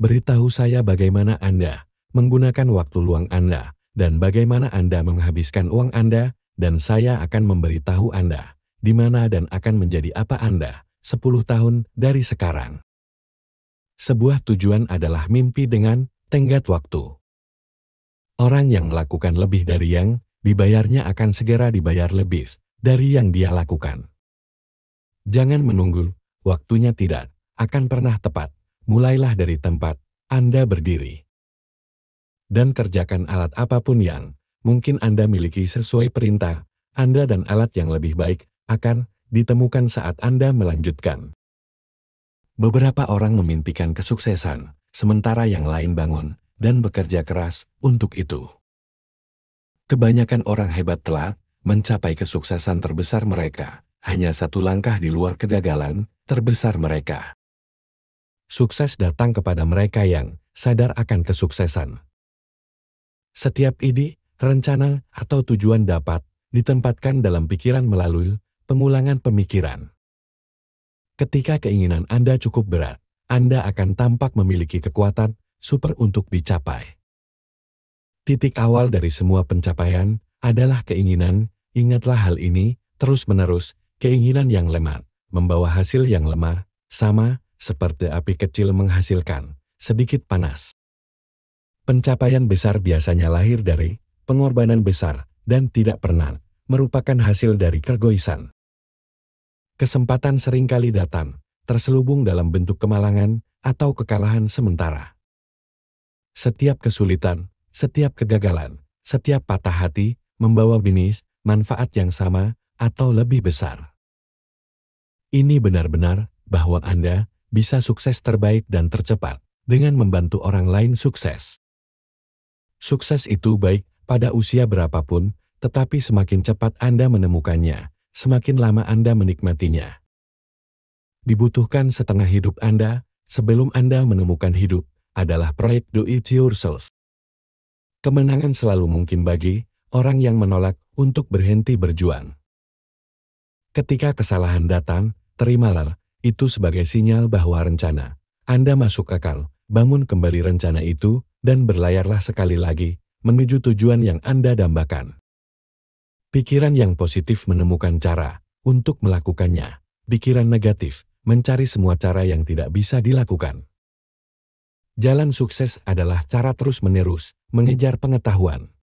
Beritahu saya bagaimana Anda menggunakan waktu luang Anda dan bagaimana Anda menghabiskan uang Anda, dan saya akan memberitahu Anda di mana dan akan menjadi apa Anda 10 tahun dari sekarang. Sebuah tujuan adalah mimpi dengan tenggat waktu. Orang yang melakukan lebih dari yang dibayarnya akan segera dibayar lebih dari yang dia lakukan. Jangan menunggu, waktunya tidak akan pernah tepat mulailah dari tempat Anda berdiri. Dan kerjakan alat apapun yang mungkin Anda miliki sesuai perintah Anda dan alat yang lebih baik akan ditemukan saat Anda melanjutkan. Beberapa orang memimpikan kesuksesan, sementara yang lain bangun dan bekerja keras untuk itu. Kebanyakan orang hebat telah mencapai kesuksesan terbesar mereka, hanya satu langkah di luar kegagalan terbesar mereka sukses datang kepada mereka yang sadar akan kesuksesan. Setiap ide, rencana, atau tujuan dapat ditempatkan dalam pikiran melalui pengulangan pemikiran. Ketika keinginan Anda cukup berat, Anda akan tampak memiliki kekuatan super untuk dicapai. Titik awal dari semua pencapaian adalah keinginan. Ingatlah hal ini terus-menerus, keinginan yang lemah membawa hasil yang lemah, sama seperti api kecil menghasilkan sedikit panas. Pencapaian besar biasanya lahir dari pengorbanan besar dan tidak pernah merupakan hasil dari kergoisan. Kesempatan seringkali datang, terselubung dalam bentuk kemalangan atau kekalahan sementara. Setiap kesulitan, setiap kegagalan, setiap patah hati membawa binis, manfaat yang sama atau lebih besar. Ini benar-benar bahwa Anda bisa sukses terbaik dan tercepat dengan membantu orang lain sukses. Sukses itu baik pada usia berapapun, tetapi semakin cepat Anda menemukannya, semakin lama Anda menikmatinya. Dibutuhkan setengah hidup Anda sebelum Anda menemukan hidup adalah proyek do it yourself. Kemenangan selalu mungkin bagi orang yang menolak untuk berhenti berjuang. Ketika kesalahan datang, terimalah itu sebagai sinyal bahwa rencana Anda masuk akal, bangun kembali rencana itu, dan berlayarlah sekali lagi menuju tujuan yang Anda dambakan. Pikiran yang positif menemukan cara untuk melakukannya, pikiran negatif mencari semua cara yang tidak bisa dilakukan. Jalan sukses adalah cara terus-menerus mengejar pengetahuan.